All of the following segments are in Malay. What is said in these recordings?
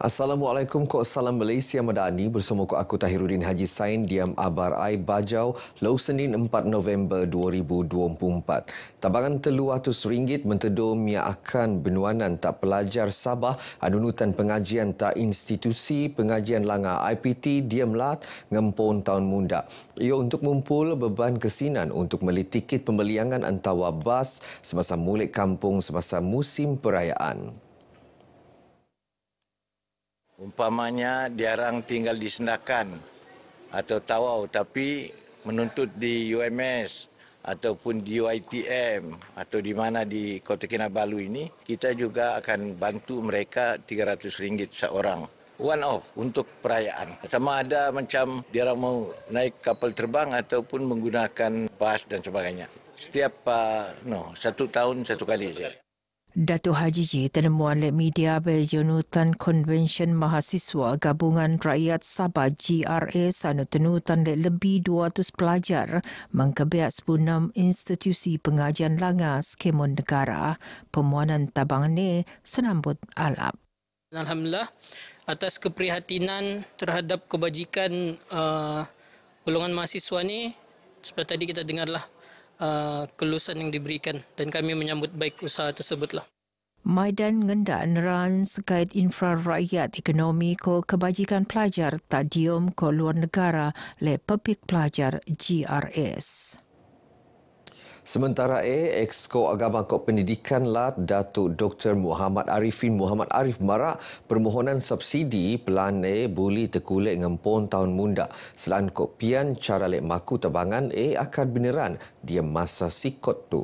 Assalamualaikum Kok Salam Malaysia Madani bersama Kok Aku Tahiruddin Haji Sain Diam Abar Ai Bajau Lau Senin 4 November 2024 Tabangan telur RM100 mentedur miakan benuanan tak pelajar Sabah Anunutan Pengajian Tak Institusi Pengajian Langa IPT Diam Lat Ngempon Tahun Munda Ia untuk mempul beban kesinan untuk meli tiket pembeliangan antawa bas semasa mulik kampung semasa musim perayaan Umpamanya diarang tinggal di Sendakan atau Tawau tapi menuntut di UMS ataupun di UITM atau di mana di Kota Kinabalu ini, kita juga akan bantu mereka RM300 seorang. One off untuk perayaan. Sama ada macam dia mau naik kapal terbang ataupun menggunakan bas dan sebagainya. Setiap uh, no, satu tahun satu kali saja. Datuk Haji Ji Tenemuan Lek Media Berjenutan Convention Mahasiswa Gabungan Rakyat Sabah GRA Sana Tenutan Lek Lebih 200 Pelajar Mengkebiak 16 Institusi Pengajian Langa Skemon Negara Pemuanan Tabang ini Senambut Alap Alhamdulillah atas keprihatinan terhadap kebajikan uh, golongan mahasiswa ini seperti tadi kita dengarlah Uh, kelulusan yang diberikan dan kami menyambut baik usaha tersebutlah. Maidan Ngendak Neran sekait infrarakyat ekonomi ko kebajikan pelajar tadium ko luar negara le pelajar GRS. Sementara e, Exko Agama Kod Pendidikan LAT, Datuk Dr. Muhammad Arifin Muhammad Arif Marak, permohonan subsidi Pelan A, Buli Tekulik Ngempon Tahun Munda. Selain Kod Pian, Cara Lek Maku Tebangan e akan beneran dia masa sikot tu.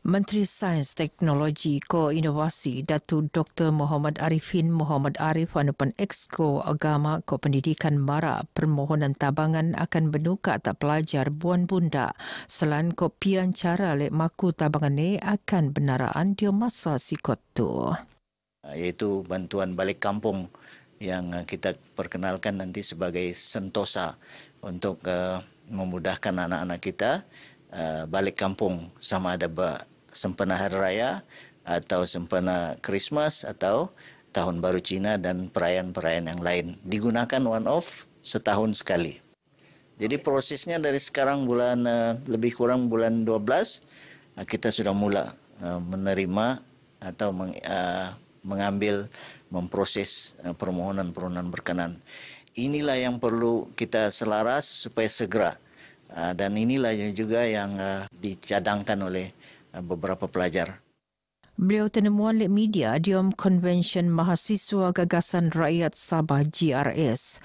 Menteri Sains, Teknologi, Inovasi Datu Dr. Muhammad Arifin Muhammad Arif Anupan Exko Agama Ko Pendidikan Mara permohonan tabangan akan menukar tak pelajar Buan Bunda selain ko cara lek maku tabangan ni akan benaraan dia masa sikot tu. Ah, iaitu bantuan balik kampung yang ah, kita perkenalkan nanti sebagai sentosa untuk ah, memudahkan anak-anak kita balik kampung sama ada sempena hari raya atau sempena Christmas atau tahun baru Cina dan perayaan-perayaan yang lain. Digunakan one off setahun sekali. Jadi prosesnya dari sekarang bulan eh, lebih kurang bulan 12 eh, kita sudah mula eh, menerima atau mengambil memproses permohonan-permohonan berkenan. Inilah yang perlu kita selaras supaya segera. Dan inilah juga yang dicadangkan oleh Eh, beberapa pelajar. Beliau tenemuan lead media Diom Convention Mahasiswa Gagasan Rakyat Sabah GRS.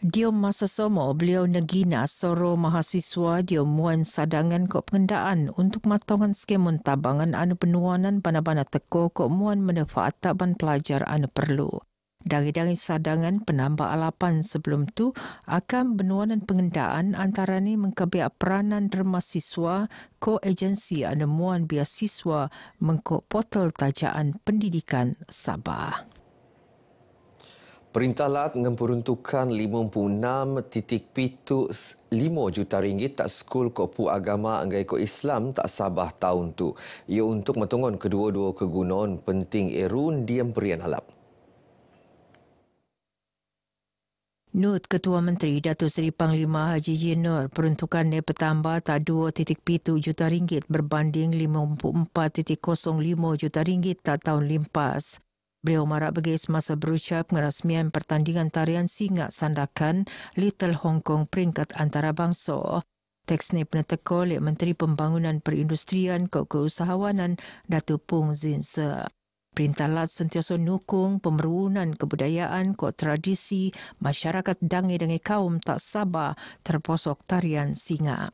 Diom masa somo beliau negina soro mahasiswa Diom muan sadangan kok pengendaan untuk matangan skem tabangan anu penuanan bana-bana teko kok muan menefaat taban pelajar anu perlu. Dari-dari sadangan penambah alapan sebelum tu akan benuanan pengendaan antaranya mengkabiak peranan derma siswa ko agensi anemuan biasiswa mengko portal tajaan pendidikan Sabah. Perintah titik memperuntukkan 56.5 juta ringgit tak sekul kopu agama anggai ko Islam tak Sabah tahun tu. Ia untuk matungon kedua-dua kegunaan penting erun diam perian halap. Nut Ketua Menteri Datuk Seri Panglima Haji Jin Nur peruntukan dia bertambah tak 2.7 juta ringgit berbanding 54.05 juta ringgit tak tahun limpas. Beliau marak bagi semasa berucap pengerasmian pertandingan tarian singa sandakan Little Hong Kong peringkat antarabangsa. Teks ni pernah teka oleh Menteri Pembangunan Perindustrian Kok Keusahawanan Datuk Pung Zinsa. Perintalat sentiasa nukung pemerunan kebudayaan ko tradisi masyarakat dange dengan kaum tak sabar terposok tarian singa.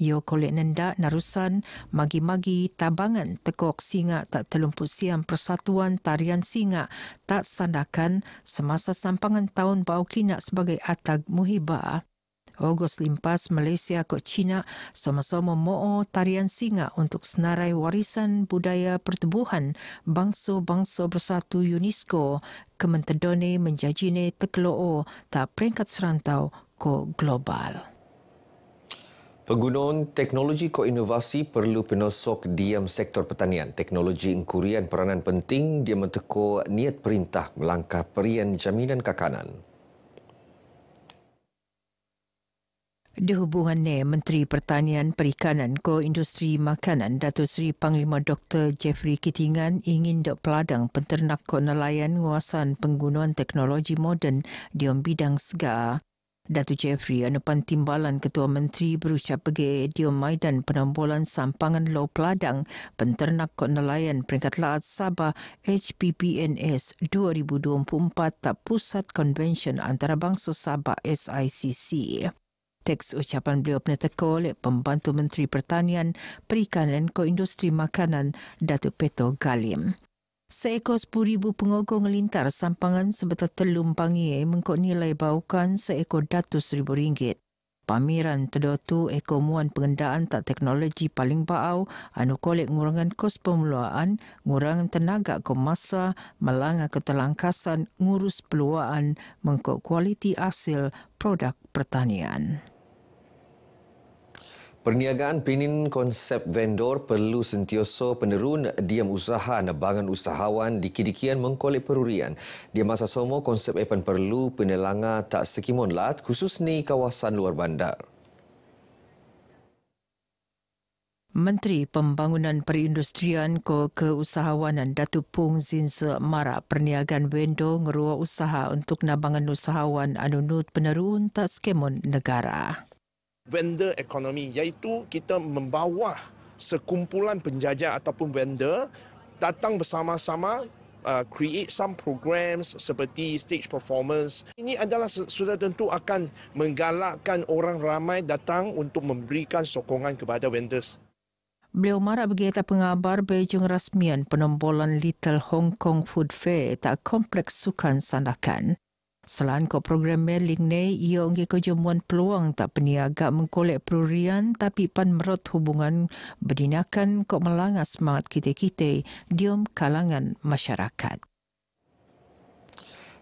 Yo kolek nenda narusan magi-magi tabangan tekok singa tak terlumpu siam persatuan tarian singa tak sandakan semasa sampangan tahun bau kina sebagai atag muhibah. Ogos Limpas Malaysia ke China sama-sama mo'o tarian singa untuk senarai warisan budaya pertubuhan bangsa-bangsa bersatu UNESCO kementedone menjajine tekelo'o tak peringkat serantau ko global. Penggunaan teknologi ko inovasi perlu penosok diam sektor pertanian. Teknologi inkurian peranan penting dia menteko niat perintah melangkah perian jaminan kakanan. Di hubungan Menteri Pertanian Perikanan Ko Industri Makanan Dato Sri Panglima Dr. Jeffrey Kitingan ingin dok peladang penternak ko nelayan nguasan penggunaan teknologi moden di om bidang sega. Datu Jeffrey anupan timbalan Ketua Menteri berucap pergi di om Maidan Penombolan Sampangan Low Peladang Penternak Kod Nelayan Peringkat Laat Sabah HPPNS 2024 Tak Pusat Convention Antarabangsa Sabah SICC. Teks ucapan beliau menetekul oleh Pembantu Menteri Pertanian, Perikanan dan Industri Makanan, Datuk Peto Galim. Seekor sepuluh pengokong lintar sampangan sebetul telum pangie mengkot nilai baukan seekor datu seribu ringgit. Pameran terdotu ekomuan pengendaan tak teknologi paling baau anu kolek ngurangan kos pemuluaan, ngurangan tenaga ke masa, melanga ketelangkasan, ngurus peluaan, mengkot kualiti hasil produk pertanian. Perniagaan pinin konsep vendor perlu sentioso penerun diam usaha nebangan usahawan dikidikian mengkolek perurian. Di masa somo konsep epan perlu penelanga tak sekimon lat khusus ni kawasan luar bandar. Menteri Pembangunan Perindustrian Ko Keusahawanan Datu Pung Zinse Mara Perniagaan Wendo Ngeruah Usaha untuk Nabangan Usahawan Anunut Penerun Tak Skemon Negara vendor ekonomi iaitu kita membawa sekumpulan penjaja ataupun vendor datang bersama-sama uh, create some programs seperti stage performance. Ini adalah sudah tentu akan menggalakkan orang ramai datang untuk memberikan sokongan kepada vendors. Beliau marah berkaitan pengabar Beijing rasmian penombolan Little Hong Kong Food Fair tak kompleks sukan sandakan. Selain ko program mailing ne, ia ungi kejemuan peluang tak peniaga mengkolek perurian tapi pan merot hubungan berdinakan kok melangas semangat kita-kita diom kalangan masyarakat.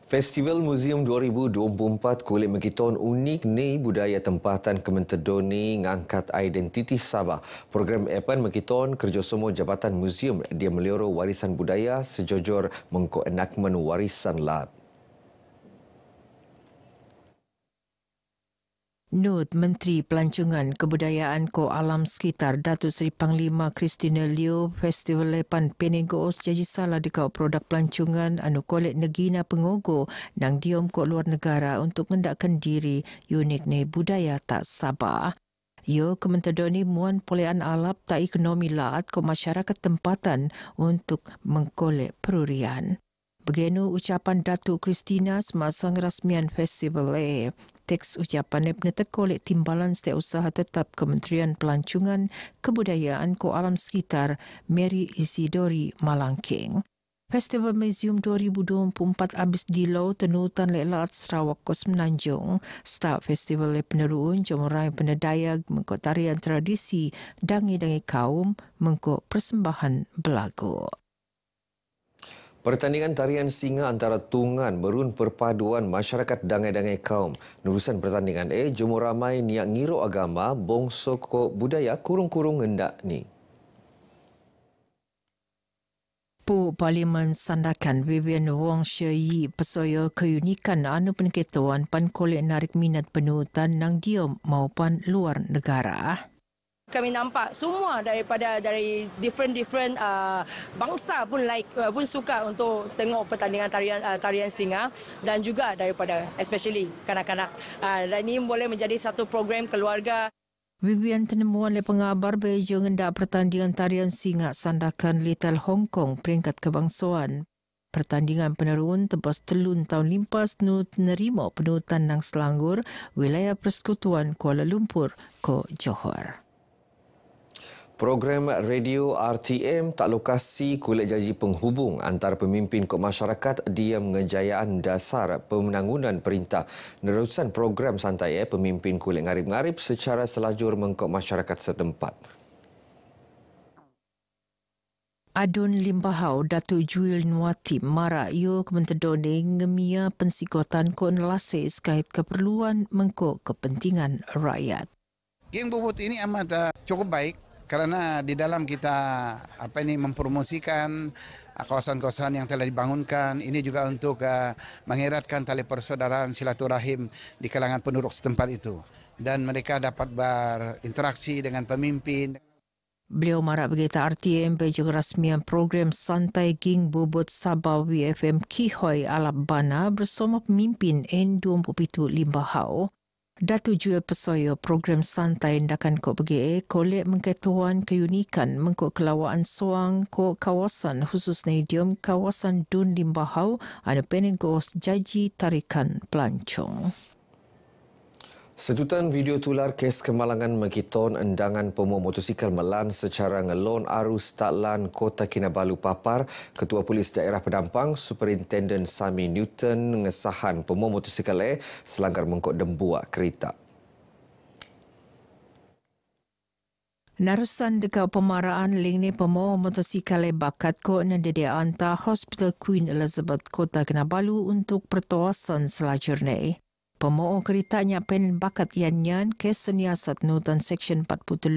Festival Museum 2024 kulit mengkiton unik ni budaya tempatan Kementerdoni ni ngangkat identiti Sabah. Program Epan mengkiton kerjasama Jabatan Museum dia meliru warisan budaya sejujur mengkoenakmen warisan lat. Nud Menteri Pelancongan Kebudayaan Ko Alam Sekitar Datuk Seri Panglima Kristina Liu Festival Lepan Penegos Jaji Salah Dekau Produk Pelancongan Anu Kolek Negina Pengogo Nang Diom Ko Luar Negara Untuk Ngendakkan Diri Unik Ne Budaya Tak Sabah. Yo kementerdoni muan polean alap tak ekonomi laat ko masyarakat tempatan untuk mengkolek perurian. Begini ucapan Datuk Kristina semasa rasmian festival eh teks ucapan yang menetak oleh Timbalan Setiausaha Tetap Kementerian Pelancongan Kebudayaan Ko Alam Sekitar Mary Isidori Malangking. Festival Museum 2024 habis di Lau Tenutan Lelat Sarawak Kos Menanjung. Start festival le penerun jomorai penedaya mengkot tradisi dangi-dangi kaum mengkot persembahan belagu. Pertandingan tarian singa antara tungan merun perpaduan masyarakat dangai-dangai kaum. Nerusan pertandingan A, jumur ramai niak ngiro agama, bongso ko budaya kurung-kurung hendak ni. Pu Parlimen Sandakan Vivian Wong Shee Yi pesoyo keunikan anu penketuan pan kolek narik minat penuh tan nang dia maupun luar negara kami nampak semua daripada dari different different uh, bangsa pun like uh, pun suka untuk tengok pertandingan tarian uh, tarian singa dan juga daripada especially kanak-kanak uh, dan ini boleh menjadi satu program keluarga Vivian Tenemuan oleh pengabar Beijing hendak pertandingan tarian singa sandakan Little Hong Kong peringkat kebangsaan. Pertandingan penerun tebas telun tahun limpas nut nerima penutan Nang Selangor, wilayah persekutuan Kuala Lumpur, ko Johor. Program radio RTM tak lokasi kulit janji penghubung antara pemimpin kod masyarakat di mengejayaan dasar pemenangunan perintah. Nerusan program santai eh, pemimpin kulit ngarip-ngarip secara selajur mengkod masyarakat setempat. Adun Limbahau Datuk Juil Nuati Mara Yo Kementerdone ngemia pensikotan kon lasis kait keperluan mengkok kepentingan rakyat. Yang berbuat ini amat ah, cukup baik Karena di dalam kita apa ini mempromosikan ah, kawasan-kawasan yang telah dibangunkan ini juga untuk uh, mengeratkan tali persaudaraan silaturahim di kalangan penduduk setempat itu dan mereka dapat berinteraksi dengan pemimpin. Beliau marak berita RTM baju rasmian program Santai Ging bobot Sabah WFM Kihoi Alap Bana bersama pemimpin N27 Limbahau. Datu Jual Pesoyo Program Santai Indakan Kok Pergi Kolek Mengketuan Keunikan Mengkok Kelawaan soang Kok Kawasan Khusus Nidium Kawasan Dun Limbahau Ada peningkos Jaji Tarikan Pelancong. Sedutan video tular kes kemalangan Mekiton endangan pemua motosikal melan secara ngelon arus taklan Kota Kinabalu Papar, Ketua Polis Daerah Pendampang, Superintendent Sami Newton ngesahan pemua motosikal eh selanggar mengkot dembuak kereta. Narusan dekat pemaraan ling ni pemohon motosikal bakat ko dan dia dihantar Hospital Queen Elizabeth Kota Kinabalu untuk pertolongan selajur pemohon keritanya pen bakat yan yan kesenia sat nutan section 43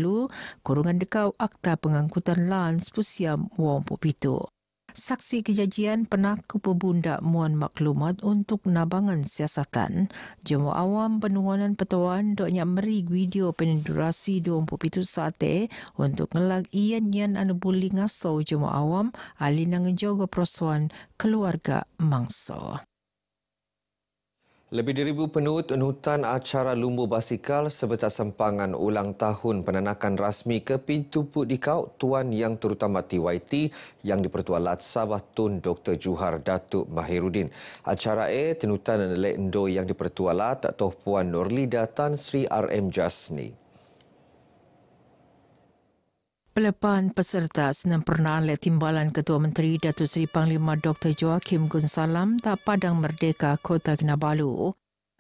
kurungan dekau akta pengangkutan lans pusiam wong pupitu. Saksi kejadian penaku pebunda muan maklumat untuk nabangan siasatan. Jemua awam penuanan petuan doknya meri video penindurasi pendurasi 27 sate eh untuk ngelag ian-ian anu buli ngasau jemua awam alinang jaga prosuan keluarga mangsa. Lebih daripada penut nutan acara lumbu basikal sebetul sempangan ulang tahun penanakan rasmi ke pintu Putikau Tuan Yang Terutama TYT yang dipertua Lat Sabah Tun Dr. Juhar Datuk Mahirudin. Acara E tenutan Lendo yang dipertua Lat tuh Puan Nurlida Tan Sri RM Jasni. Pelepan peserta Senam Pernah oleh Timbalan Ketua Menteri Datuk Seri Panglima Dr. Joachim Gunsalam tak padang merdeka Kota Kinabalu.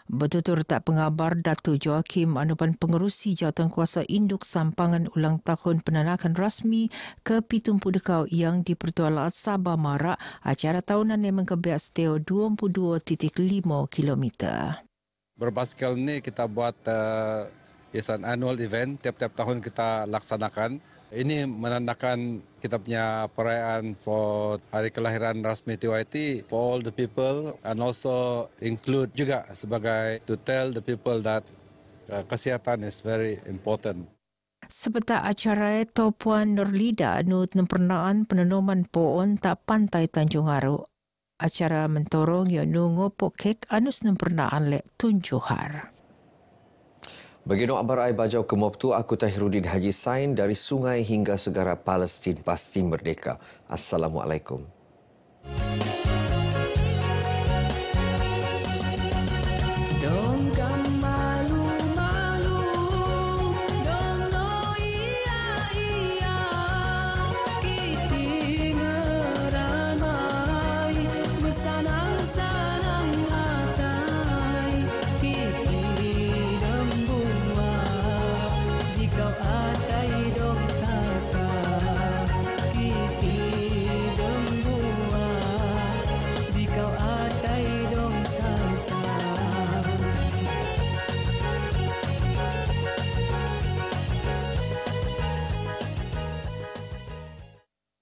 Bertutur tak pengabar Datu Joachim Anuban Pengerusi Jawatan Kuasa Induk Sampangan Ulang Tahun Penanakan Rasmi ke Pitung Pudekau yang dipertua Laat Sabah Marak acara tahunan yang mengkebiak setiau 22.5 km. Berbasikal ni kita buat uh, eh, an annual event tiap-tiap tahun kita laksanakan. Ini menandakan kita punya perayaan for hari kelahiran rasmi TYT for all the people and also include juga sebagai to tell the people that uh, kesihatan is very important. Seperti acara itu, Puan Nurlida nut nempernaan penenoman poon tak pantai Tanjung Aru. Acara mentorong yang nungo pokek anus nempernaan le Tunjuhar. har. Bagi Abar Barai Bajau ke Moptu, aku Tahiruddin Haji Sain dari sungai hingga segara Palestin pasti merdeka. Assalamualaikum.